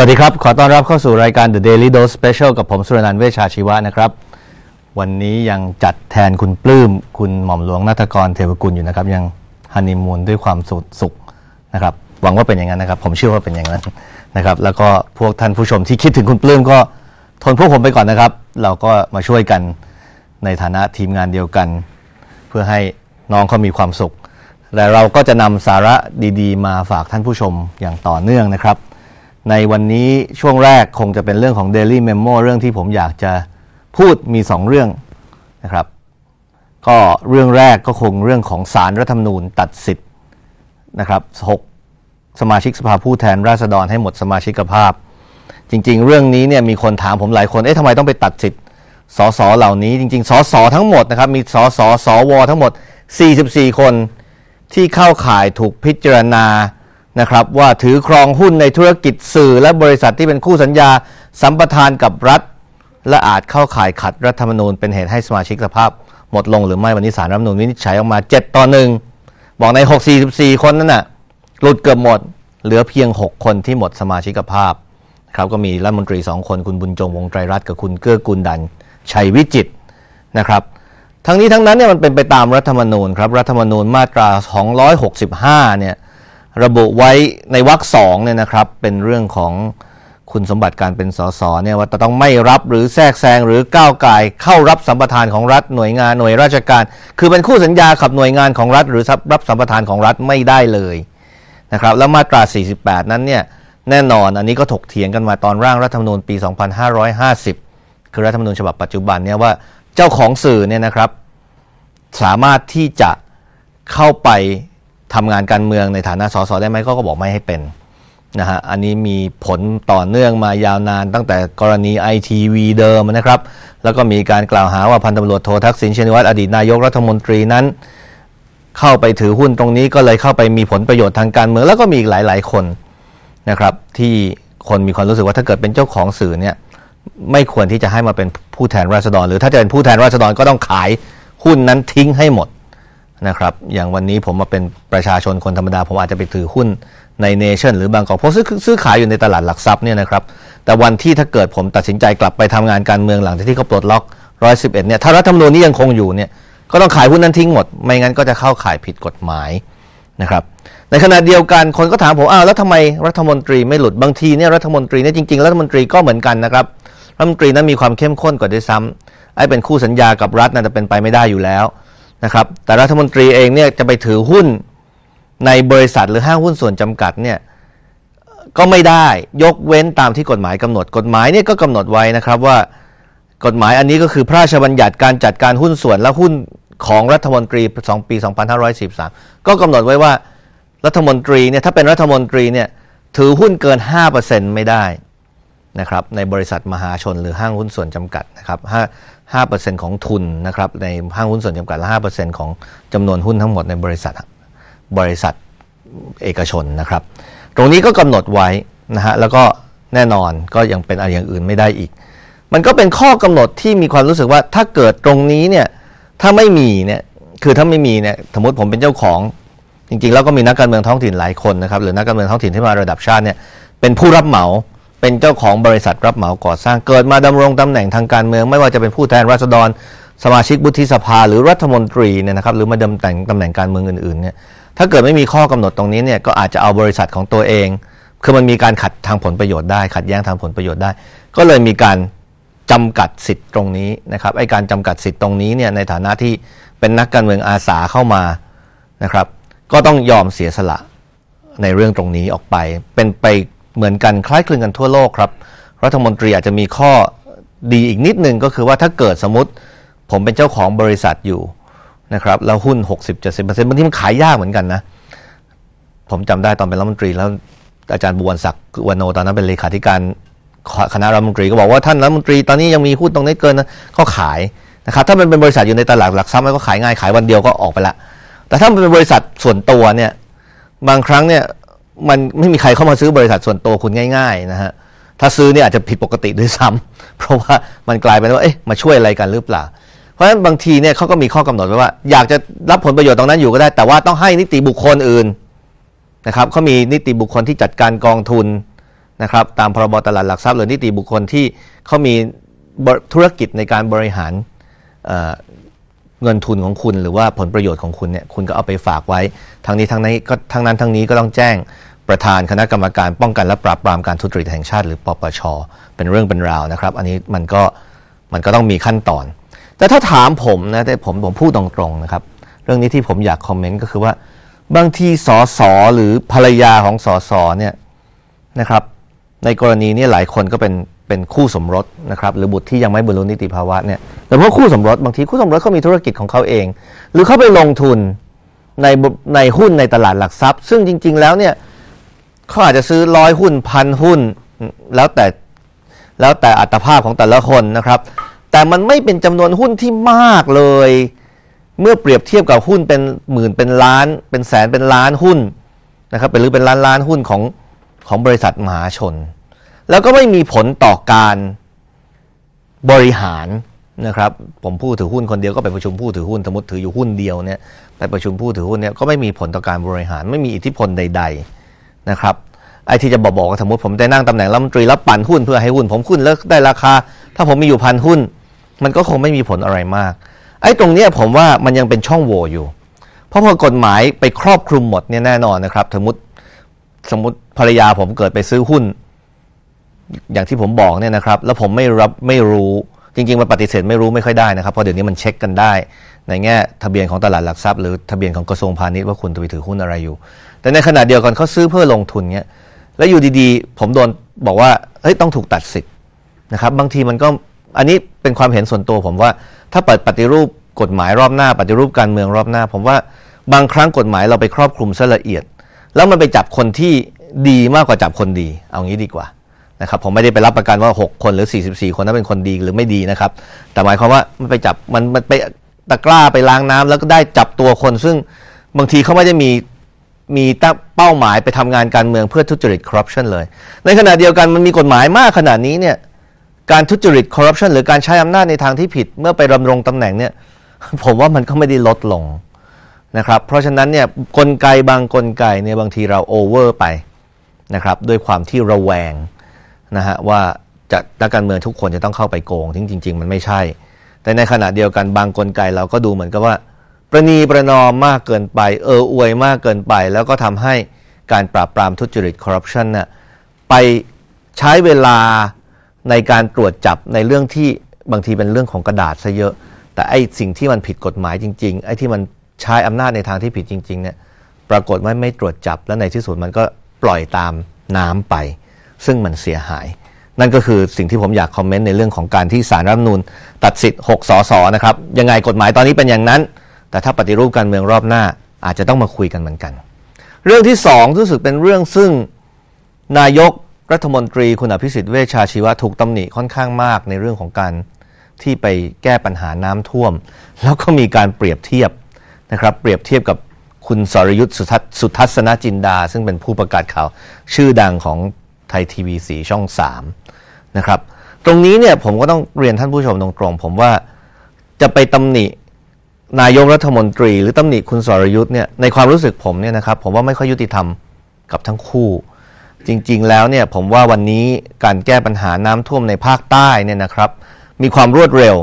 สวัสดีครับ ขอต้อนรับเข้าสู่รายการ The Daily Dose Special กับผมสุรนันท์เวชชาชีวะนะครับ วันนี้ยังจัดแทนคุณปลื้มคุณหม่อมหลวงนัทกรเทวกุลอยู่นะครับ ยังฮันนีมูนด้วยความสุสุขนะครับ หวังว่าเป็นอย่างนั้นนะครับ ผมเชื่อว่าเป็นอย่างนั้นนะครับแล้วก็พวกท่านผู้ชมที่คิดถึงคุณปลื้มก็ทนพวกผมไปก่อนนะครับ เราก็มาช่วยกันในฐานะทีมงานเดียวกัน เพื่อให้น้องเขามีความสุข และเราก็จะนำสาระดีๆ มาฝากท่านผู้ชมอย่างต่อเนื่องนะครับในวันนี้ช่วงแรกคงจะเป็นเรื่องของ Daily Memo เรื่องที่ผมอยากจะพูดมี 2 เรื่องนะครับก็เรื่องแรกก็คงเรื่องของสารรัฐธรรมนูญตัดสิทธิ์นะครับ6สมาชิกสภาผู้แทนราษฎรให้หมดสมาชิกภาพ จริงๆเรื่องนี้เนี่ยมีคนถาม ผมหลายคน เอ๊ะทำไมต้องไปตัดสิทธิ์สสเหล่านี้จริงๆสสทั้งหมดนะครับมีสสสวทั้งหมด 44 คนที่เข้าข่ายถูกพิจารณานะครับว่าถือครองหุ้นในธุรกิจสื่อและบริษัทที่เป็นคู่สัญญา สัมปทานกับรัฐ และอาจเข้าข่ายขัดรัฐธรรมนูญ เป็นเหตุให้สมาชิกสภาพหมดลงหรือไม่วันนี้สารรัฐธรรมนูญวินิจฉัยออกมา 7 ต่อหนึ่งบอกใน 644 คนนั่นน่ะหลุดเกือบหมดเหลือเพียง 6 คนที่หมดสมาชิกภาพครับก็มีรัฐมนตรี 2 คนคุณบุญจง วงไตรรัตน์กับคุณเกื้อกูลดันชัยวิจิตนะครับทั้งนี้ทั้งนั้นเนี่ยมันเป็นไปตามรัฐธรรมนูญครับรัฐธรรมนูญมาตรา 265เนี่ยระบุไว้ในวรรคสองเนี่ยนะครับเป็นเรื่องของคุณสมบัติการเป็นสสเนี่ยว่าจะต้องไม่รับหรือแทรกแซงหรือก้าวไก่เข้ารับสัมปทานของรัฐหน่วยงานหน่วยราชการ คือเป็นคู่สัญญาขับหน่วยงานของรัฐ หรือรับสัมปทานของรัฐไม่ได้เลยนะครับแล้วมาตรา48 นั้นเนี่ยแน่นอน อันนี้ก็ถกเถียงกันมาตอนร่างรัฐธรรมนูญปี 2550คือรัฐธรรมนูญฉบับปัจจุบันเนี่ยว่าเจ้าของสื่อเนี่ยนะครับสามารถที่จะเข้าไปทำงานการเมืองในฐานะสสได้ไหมก็ก็บอกไม่ให้เป็นนะฮะอันนี้มีผลต่อเนื่องมายาวนานตั้งแต่กรณีไอทีวีเดิมนะครับแล้วก็มีการกล่าวหาว่าพันตำรวจโททักษิณชินวัตรอดีตนายกรัฐมนตรีนั้น เข้าไปถือหุ้นตรงนี้ก็เลยเข้าไปมีผลประโยชน์ทางการเมือง แล้วก็มีอีกหลาย ๆ คนนะครับที่คนมีความรู้สึกว่าถ้าเกิดเป็นเจ้าของสื่อเนี่ยไม่ควรที่จะให้มาเป็นผู้แทนราษฎรหรือถ้าจะเป็นผู้แทนราษฎรก็ต้องขายหุ้นนั้นทิ้งให้หมดนะครับอย่างวันนี้ผมมาเป็นประชาชนคนธรรมดาผมอาจจะไปถือหุ้นในเนชั่นหรือบางกอกเพราะซื้อขายอยู่ในตลาดหลักทรัพย์เนี่ยนะครับแต่วันที่ถ้าเกิดผมตัดสินใจกลับไปทำงานการเมืองหลังจากที่เขาปลดล็อกร้อยสิบเอ็ดเนี่ยถ้ารัฐธรรมนูญนี้ยังคงอยู่เนี่ยก็ต้องขายหุ้นนั้นทิ้งหมด ไม่งั้นก็จะเข้าขายผิดกฎหมายนะครับในขณะเดียวกันคนก็ถามผมอ้าวแล้วทำไมรัฐมนตรีไม่หลุดบางทีเนี่ยรัฐมนตรีเนี่ยจริงๆรัฐมนตรีก็เหมือนกันนะครับรัฐมนตรีนั้นมีความเข้มข้นกว่าด้วยซ้ำไอ้เป็นคู่สัญญากับรัฐน่าจะเป็นไปไม่ได้อยู่แล้วนะครับแต่รัฐมนตรีเองเนี่ยจะไปถือหุ้นในบริษัทหรือห้างหุ้นส่วนจำกัดเนี่ยก็ไม่ได้ยกเว้นตามที่กฎหมายกำหนด กฎหมายเนี่ยก็กำหนดไว้นะครับว่า กฎหมายอันนี้ก็คือพระราชบัญญัติการจัดการหุ้นส่วนและหุ้นของรัฐมนตรี2ปี 2 5 1 3 ก็กำหนดไว้ว่ารัฐมนตรีเนี่ยถ้าเป็นรัฐมนตรีเนี่ยถือหุ้นเกิน5%ไม่ได้นะครับในบริษัทมหาชน หรือห้างหุ้นส่วนจำกัดนะครับ5 5%ของทุนนะครับในห้างหุ้นส่วนจำกัดและ5%ของจำนวนหุ้นทั้งหมดในบริษัทบริษัทเอกชนนะครับ ตรงนี้ก็กำหนดไว้นะฮะแล้วก็แน่นอนก็ยังเป็นอะไรอย่างอื่นไม่ได้อีก มันก็เป็นข้อกำหนดที่มีความรู้สึกว่าถ้าเกิดตรงนี้เนี่ยถ้าไม่มีเนี่ยคือถ้าไม่มีเนี่ยสมมติผมเป็นเจ้าของ จริงๆ แล้วก็มีนักการเมืองท้องถิ่นหลายคนนะครับหรือนักการเมืองท้องถิ่นที่มาระดับชาติเนี่ยเป็นผู้รับเหมาเป็นเจ้าของบริษัทรับเหมาก่อสร้างเกิดมาดำรงตำแหน่งทางการเมืองไม่ว่าจะเป็นผู้แทนราษฎร สมาชิกบุฒิสภา หรือรัฐมนตรีเนี่ยนะครับหรือมาดำแต่งตำแหน่งการเมืองอื่นๆเนี่ยถ้าเกิดไม่มีข้อกำหนดตรงนี้เนี่ยก็อาจจะเอาบริษัทของตัวเอง คือมันมีการขัดทางผลประโยชน์ได้ ขัดแย้งทางผลประโยชน์ได้ ก็เลยมีการจำกัดสิทธิ์ตรงนี้นะครับไอการจำกัดสิทธิ์ตรงนี้เนี่ยในฐานะที่เป็นนักการเมืองอาสาเข้ามานะครับก็ต้องยอมเสียสละในเรื่องตรงนี้ออกไป เป็นไปเหมือนกันคล้ายคลึงกันทั่วโลกครับ รัฐมนตรีอาจจะมีข้อดีอีกนิดนึงก็คือว่าถ้าเกิดสมมติผมเป็นเจ้าของบริษัทอยู่นะครับแล้วหุ้น 60-70%บางทีมันขายยากเหมือนกันนะ ผมจำได้ตอนเป็นรัฐมนตรี แล้ว อาจารย์บวรศักดิ์วโนตอนนั้นเป็นเลขาธิการคณะรัฐมนตรีก็บอกว่าท่านรัฐมนตรีตอนนี้ยังมีหุ้นตรงนี้เกินนะก็ขายนะครับถ้ามันเป็นบริษัทอยู่ในตลาดหลักทรัพย์มันก็ขายง่ายขายวันเดียวก็ออกไปละแต่ถ้ามันเป็นบริษัทส่วนตัวเนี่ยบางครั้งเนี่ยมันไม่มีใครเข้ามาซื้อบริษัทส่วนตัวคุณง่ายๆนะฮะ ถ้าซื้อเนี่ยอาจจะผิดปกติด้วยซ้ำ เพราะว่ามันกลายเป็นว่าเอ๊ะมาช่วยอะไรกันหรือเปล่า เพราะฉะนั้นบางทีเนี่ยเขาก็มีข้อกำหนดไว้ว่าอยากจะรับผลประโยชน์ตรงนั้นอยู่ก็ได้ แต่ว่าต้องให้นิติบุคคลอื่นนะครับเขามีนิติบุคคลที่จัดการกองทุนนะครับตามพรบตลาดหลักทรัพย์หรือ นิติบุคคลที่เขามีธุรกิจในการบริหารเงินทุนของคุณ หรือว่าผลประโยชน์ของคุณเนี่ยคุณก็เอาไปฝากไว้ทางนี้ทางนั้นก็ทางนั้นทางนี้ก็ต้องแจ้งประธานคณะกรรมการป้องกันและปราบปรามการทุจริตแห่งชาติหรือปปช เป็นเรื่องเป็นราวนะครับ อันนี้มันก็มันก็ต้องมีขั้นตอน แต่ถ้าถามผมนะแต่ผมผมพูดตรงๆนะครับ เรื่องนี้ที่ผมอยากคอมเมนต์ก็คือว่า บางทีสอสอหรือภรรยาของสอสอเนี่ยนะครับ ในกรณีนี้หลายคนก็เป็นเป็นคู่สมรสนะครับ หรือบุตรที่ยังไม่บรรลุนิติภาวะเนี่ย แต่พวกคู่สมรสบางทีคู่สมรสเขามีธุรกิจของเขาเอง หรือเขาไปลงทุนในในหุ้นในตลาดหลักทรัพย์ ซึ่งจริง ๆ แล้วเนี่ยเขาอาจจะซื้อร้อยหุ้นพันหุ้นแล้วแต่แล้วแต่อัตภาพของแต่ละคนนะครับแต่มันไม่เป็นจำนวนหุ้นที่มากเลย เมื่อเปรียบเทียบกับหุ้นเป็นหมื่นเป็นล้านเป็นแสนเป็นล้านหุ้นนะครับหรือเป็นล้านล้านหุ้นของของบริษัทมหาชน แล้วก็ไม่มีผลต่อการบริหารนะครับผมผู้ถือหุ้นคนเดียวก็ไปประชุมผู้ถือหุ้นสมมติถืออยู่หุ้นเดียวเนี่ยไปประชุมผู้ถือหุ้นเนี่ยก็ไม่มีผลต่อการบริหาร ไม่มีอิทธิพลใด ๆนะครับไอ้ที่จะบอกบอกสมมติผมได้นั่งตำแหน่งรัฐมนตรีรับปั่นหุ้นเพื่อให้หุ้นผมขึ้นแล้วได้ราคา ถ้าผมมีอยู่พันหุ้น มันก็คงไม่มีผลอะไรมาก ไอ้ตรงเนี้ยผมว่ามันยังเป็นช่องโหว่อยู่ เพราะพอกฎหมายไปครอบคลุมหมดเนี่ยแน่นอนนะครับสมมติสมมติภรรยาผมเกิดไปซื้อหุ้น อย่างที่ผมบอกเนี่ยนะครับแล้วผมไม่รับ ไม่รู้จริงๆมันปฏิเสธไม่รู้ไม่ค่อยได้นะครับเพราะเดี๋ยวนี้มันเช็คกันได้ในแง่ทะเบียนของตลาดหลักทรัพย์หรือทะเบียนของกระทรวงพาณิชย์ว่าคุณไปถือหุ้นอะไรอยู่ แต่ในขณะเดียวกันเขาซื้อเพื่อลงทุนเงี้ยแล้วอยู่ดีๆ ผมโดนบอกว่าเฮ้ยต้องถูกตัดสิทธิ์นะครับ บางทีมันก็อันนี้เป็นความเห็นส่วนตัวผมว่าถ้าเปิดปฏิรูปกฎหมายรอบหน้าปฏิรูปการเมืองรอบหน้า ผมว่าบางครั้งกฎหมายเราไปครอบคลุมซะละเอียดแล้วมันไปจับคนที่ดีมากกว่าจับคนดี เอางี้ดีกว่านะครับผมไม่ได้ไปรับประกันว่า 6 คนหรือ 44 คนนั้นเป็นคนดีหรือไม่ดีนะครับ แต่หมายความว่ามันไปจับมันมันไปตะกร้าไปล้างน้ำแล้วก็ได้จับตัวคน ซึ่งบางทีเขาไม่ได้มีมีเป้าหมายไปทำงานการเมืองเพื่อทุจริตคอร์รัปชันเลย ในขณะเดียวกันมันมีกฎหมายมากขนาดนี้เนี่ยการทุจริตคอร์รัปชันหรือการใช้อำนาจในทางที่ผิดเมื่อไปดารงตำแหน่งเนี่ยผมว่ามันก็ไม่ได้ลดลงนะครับเพราะฉะนั้นเนี่ยกลไกบางกลไกเนี่ยบางทีเราโอเวอร์ไปนะครับด้วยความที่ระแวงนะฮะว่าจะนักการเมืองทุกคนจะต้องเข้าไปโกงจริงจริงมันไม่ใช่แต่ในขณะเดียวกันบางกลไกเราก็ดูเหมือนกับว่า ประนีประนอมมากเกินไปเอออวยมากเกินไป แล้วก็ทำให้การปราบปรามทุจริตคอร์รัปชันน่ะไปใช้เวลาในการตรวจจับในเรื่องที่บางทีเป็นเรื่องของกระดาษซะเยอะ แต่ไอ้สิ่งที่มันผิดกฎหมายจริงๆไอ้ที่มันใช้อำนาจในทางที่ผิดจริงๆเนี่ยปรากฏว่าไม่ตรวจจับและในที่สุดมันก็ปล่อยตามน้ำไป ซึ่งมันเสียหายนั่นก็คือสิ่งที่ผมอยากคอมเมนต์ในเรื่องของการที่สารรัฐนูลตัดสิทธิ์ 6สอสอนะครับ ยังไงกฎหมายตอนนี้เป็นอย่างนั้น แต่ถ้าปฏิรูปการเมืองรอบหน้าอาจจะต้องมาคุยกันเหมือนกัน เรื่องที่2รู้สึกเป็นเรื่องซึ่ง นายกรัฐมนตรีคุณอภิสิทธิ์เวชชาชีวะ ถูกตำหนิค่อนข้างมากในเรื่องของการที่ไปแก้ปัญหาน้ำท่วม แล้วก็มีการเปรียบเทียบนะครับเปรียบเทียบกับคุณสรยุทธ์สุทัศนจินดา ซึ่งเป็นผู้ประกาศข่าวชื่อดังของไทยทีวีสีช่อง 3 นะครับ ตรงนี้เนี่ยผมก็ต้องเรียนท่านผู้ชมตรงๆผมว่าจะไปตำหนิ นายกรัฐมนตรีหรือตำหนิคุณสรยุทธ์เนี่ยในความรู้สึกผมเนี่ยนะครับผมว่าไม่ค่อยยุติธรรมกับทั้งคู่ จริง ๆแล้วเนี่ยผมว่าวันนี้การแก้ปัญหาน้ำท่วมในภาคใต้เนี่ยนะครับ มีความรวดเร็ว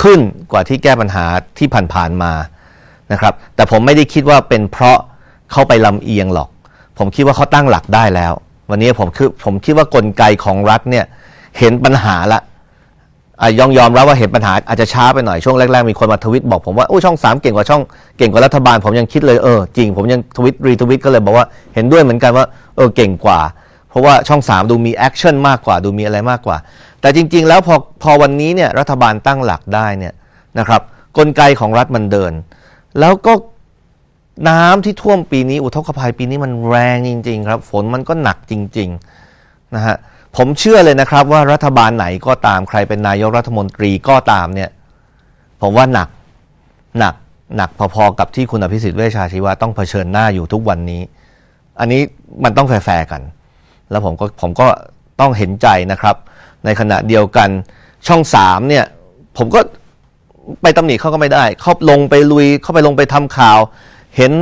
ขึ้นกว่าที่แก้ปัญหาที่ผ่านๆมานะครับแต่ผมไม่ได้คิดว่าเป็นเพราะเขาไปลำเอียงหรอก ผมคิดว่าเขาตั้งหลักได้แล้ววันนี้ผมคือผมคิดว่ากลไกของรัฐเนี่ยเห็นปัญหาละยอมยอมรับว่าเห็นปัญหาอาจจะช้าไปหน่อยช่วงแรก ๆมีคนมาทวิตบอกผมว่าโอ้ช่องสามเก่งกว่าช่องเก่งกว่ารัฐบาลผมยังคิดเลยเออจริงผมยังทวิตรีทวิตก็เลยบอกว่าเห็นด้วยเหมือนกันว่าเออเก่งกว่า เพราะว่าช่องสามดูมีแอคชั่นมากกว่า ดูมีอะไรมากกว่า แต่จริงๆแล้วพอพอวันนี้เนี่ยรัฐบาลตั้งหลักได้เนี่ยนะครับกลไกของรัฐมันเดิน แล้วก็น้ำที่ท่วมปีนี้ อุทกภัย ปีนี้มันแรงจริง ๆ ครับ ฝนมันก็หนักจริงๆนะฮะ ผมเชื่อเลยนะครับว่ารัฐบาลไหนก็ตาม ใครเป็นนายกรัฐมนตรีก็ตามเนี่ย ผมว่าหนัก หนัก หนักพอ ๆ กับที่คุณอภิสิทธิ์ เวชชาชีวะต้องเผชิญหน้าอยู่ทุกวันนี้ อันนี้มันต้องแฟร์กัน แล้วผมก็ ผมก็ต้องเห็นใจนะครับ ในขณะเดียวกันช่องสามเนี่ย ผมก็ไปตำหนิเขาก็ไม่ได้เขาลงไปลุยเขาไปลงไปทำข่าวเห็น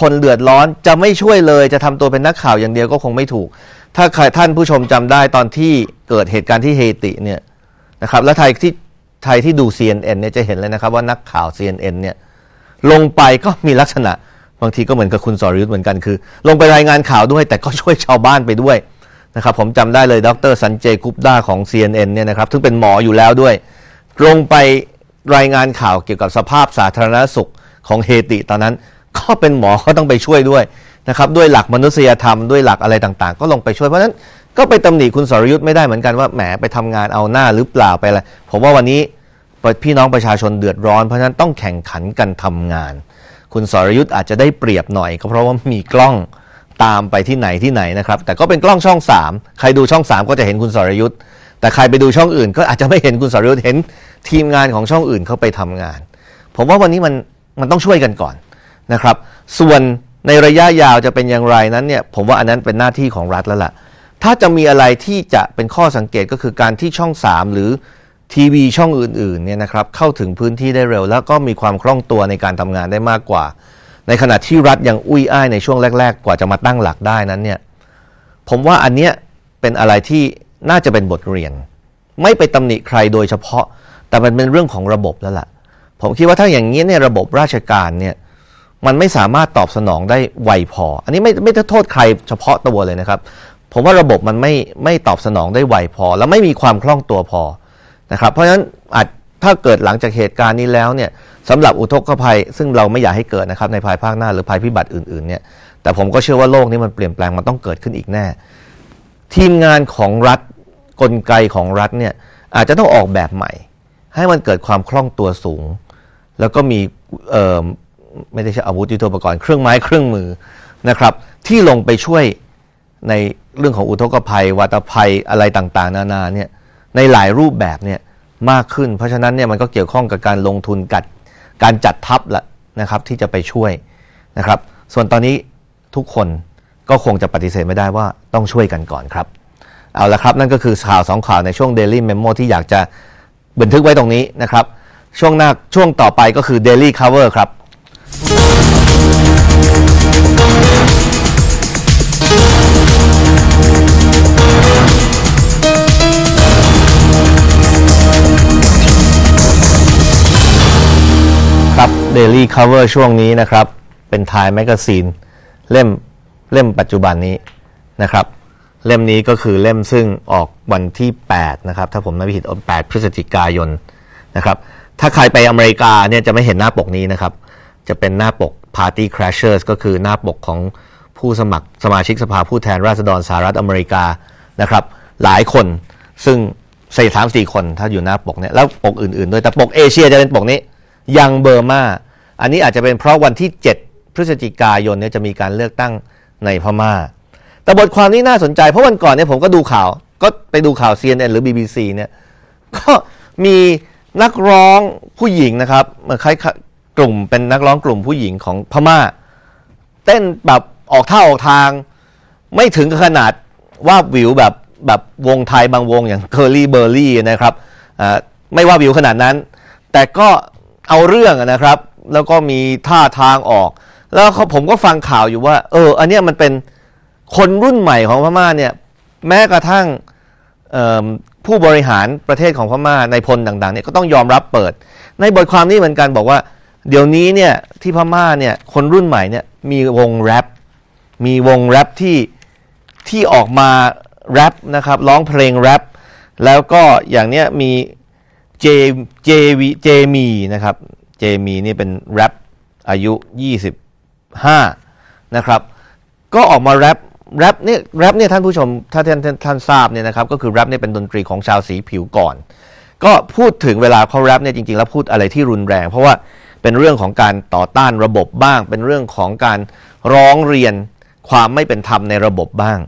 คนเดือดร้อนจะไม่ช่วยเลย จะทำตัวเป็นนักข่าวอย่างเดียวก็คงไม่ถูก ถ้าใครท่านผู้ชมจำได้ตอนที่เกิดเหตุการณ์ที่เฮติเนี่ยนะครับและไทยที่ไทยที่ดู CNN เนี่ยจะเห็นเลยนะครับว่านักข่าว CNN เนี่ยลงไปก็มีลักษณะ บางทีก็เหมือนกับคุณสรยุทธ์เหมือนกันคือ ลงไปรายงานข่าวด้วย แต่ก็ช่วยชาวบ้านไปด้วยนะครับ ผมจำได้เลยดรสันเจกุปดาของ CNN เนี่ยนะครับซึ่งเป็นหมออยู่แล้วด้วยลงไปรายงานข่าวเกี่ยวกับสภาพสาธารณสุขของเฮติตอนนั้นก็เป็นหมอก็ต้องไปช่วยด้วยนะครับด้วยหลักมนุษยธรรมด้วยหลักอะไรต่างๆ ก็ลงไปช่วยเพราะฉะนั้นก็ไปตำหนิคุณสรยุทธ์ไม่ได้เหมือนกันว่าแหมไปทำงานเอาหน้าหรือเปล่าไปอะไรผมว่าวันนี้พี่น้องประชาชนเดือดร้อนเพราะฉะนั้นต้องแข่งขันกันทำงาน คุณสรยุทธ์อาจจะได้เปรียบหน่อยก็เพราะว่ามีกล้องตามไปที่ไหนที่ไหนนะครับแต่ก็เป็นกล้องช่อง3ใครดูช่อง3ก็จะเห็นคุณสรยุทธ์แต่ใครไปดูช่องอื่นก็อาจจะไม่เห็นคุณสรยุทธ์เห็นทีมงานของช่องอื่นเขาไปทำงาน ผมว่าวันนี้มันมันต้องช่วยกันก่อนนะครับ ส่วนในระยะยาวจะเป็นอย่างไรนั้นเนี่ยผมว่าอันนั้นเป็นหน้าที่ของรัฐแล้วละ่ะ ถ้าจะมีอะไรที่จะเป็นข้อสังเกตก็คือการที่ช่อง 3 หรือทีวีช่องอื่นๆเนี่ยนะครับเข้าถึงพื้นที่ได้เร็ว แล้วก็มีความคล่องตัวในการทำงานได้มากกว่า ในขณะที่รัฐยังอุ้ยอ้ายในช่วงแรก ๆ กว่าจะมาตั้งหลักได้นั้นเนี่ยผมว่าอันเนี้ยเป็นอะไรที่น่าจะเป็นบทเรียน ไม่ไปตำหนิใครโดยเฉพาะ แต่มันเป็นเรื่องของระบบแล้วละ่ะผมคิดว่าถ้าอย่างนี้เนี่ยระบบราชการเนี่ยมันไม่สามารถตอบสนองได้ไวพอ อันนี้ไม่ไม่ได้โทษใครเฉพาะตัวเลยนะครับ ผมว่าระบบมันไม่ไม่ตอบสนองได้ไวพอและไม่มีความคล่องตัวพอนะครับ เพราะฉะนั้นอาจถ้าเกิดหลังจากเหตุการณ์นี้แล้วเนี่ยสำหรับอุทกภัยซึ่งเราไม่อยากให้เกิดนะครับในภายภาคหน้าหรือภัยพิบัติอื่นๆเนี่ยแต่ผมก็เชื่อว่าโลกนี้มันเปลี่ยนแปลงมันต้องเกิดขึ้นอีกแน่ทีมงานของรัฐกลไกของรัฐเนี่ยอาจจะต้องออกแบบใหม่ ให้มันเกิดความคล่องตัวสูง แล้วก็มีไม่ได้ใช้อาวุธยุทโธปกรณ์เครื่องไม้เครื่องมือนะครับที่ลงไปช่วยในเรื่องของอุทกภัยวาตภัยอะไรต่าง ๆ นานาเนี่ยในหลายรูปแบบเนี่ยมากขึ้น เพราะฉะนั้นเนี่ยมันก็เกี่ยวข้องกับการลงทุนกัดการจัดทัพละนะครับ ที่จะไปช่วยนะครับส่วนตอนนี้ทุกคนก็คงจะปฏิเสธไม่ได้ว่าต้องช่วยกันก่อนครับเอาละครับนั่นก็คือข่าวสองข่าวในช่วง Daily Memo ที่อยากจะบันทึกไว้ตรงนี้นะครับ ช่วงหน้าช่วงต่อไปก็คือ Daily Cover ครับ Daily Cover ช่วงนี้นะครับ เป็น Time Magazine เล่มเล่มปัจจุบันนี้นะครับ เล่มนี้ก็คือเล่มซึ่งออกวันที่ 8 นะครับ ถ้าผมไม่ผิด8พฤศจิกายนนะครับถ้าใครไปอเมริกาเนี่ยจะไม่เห็นหน้าปกนี้นะครับ จะเป็นหน้าปก Party Crashers ก็คือหน้าปกของผู้สมัครสมาชิกสภาผู้แทนราษฎรสหรัฐอเมริกานะครับหลายคนซึ่งใส่สามสี่คนถ้าอยู่หน้าปกเนี่ยแล้วปกอื่นๆด้วยแต่ปกเอเชียจะเป็นปกนี้ยังเบอร์มา อันนี้อาจจะเป็นเพราะวันที่ 7 พฤศจิกายนเนี่ยจะมีการเลือกตั้งในพมา่า แต่บทความนี้น่าสนใจเพราะวันก่อนเนี่ยผมก็ดูข่าว ก็ไปดูข่าว CNN หรือ BBC เนี่ย ก็มีนักร้องผู้หญิงนะครับมคล้ายกลุ่มเป็นนักร้องกลุ่มผู้หญิงของพมา่า เต้นแบบออกท่าออกทาง ไม่ถึงขนาดว่าวิวแบบแบบวงไทยบางวงอย่างเคอร์รี่เบอร์รี่นะครับไม่ว่าวิวขนาดนั้น แต่ก็เอาเรื่องนะครับแล้วก็มีท่าทางออก แล้วผมก็ฟังข่าวอยู่ว่าเอออันนี้มันเป็นคนรุ่นใหม่ของพม่าเนี่ยแม้กระทั่งผู้บริหารประเทศของพม่าในพลต่างๆเนี่ยก็ต้องยอมรับเปิด ในบทความนี้เหมือนกันบอกว่า เดี๋ยวนี้เนี่ยที่พม่าเนี่ยคนรุ่นใหม่เนี่ยมีวงแรปมีวงแรปที่ที่ออกมาแรปนะครับร้องเพลงแรปแล้วก็อย่างเนี้ยมีเจเจวีเจมีนะครับ เจมีนี่เป็นแรปอายุ 25 นะครับ ก็ออกมาแรปแรปเนี่ยแรปเนี่ยท่านผู้ชมถ้าท่านท่านทราบเนี่ยนะครับ ก็คือแรปเนี่ยเป็นดนตรีของชาวสีผิวก่อน ก็พูดถึงเวลาเขาแรปเนี่ยจริงๆ แล้วพูดอะไรที่รุนแรง เพราะว่าเป็นเรื่องของการต่อต้านระบบบ้าง เป็นเรื่องของการร้องเรียนความไม่เป็นธรรมในระบบบ้าง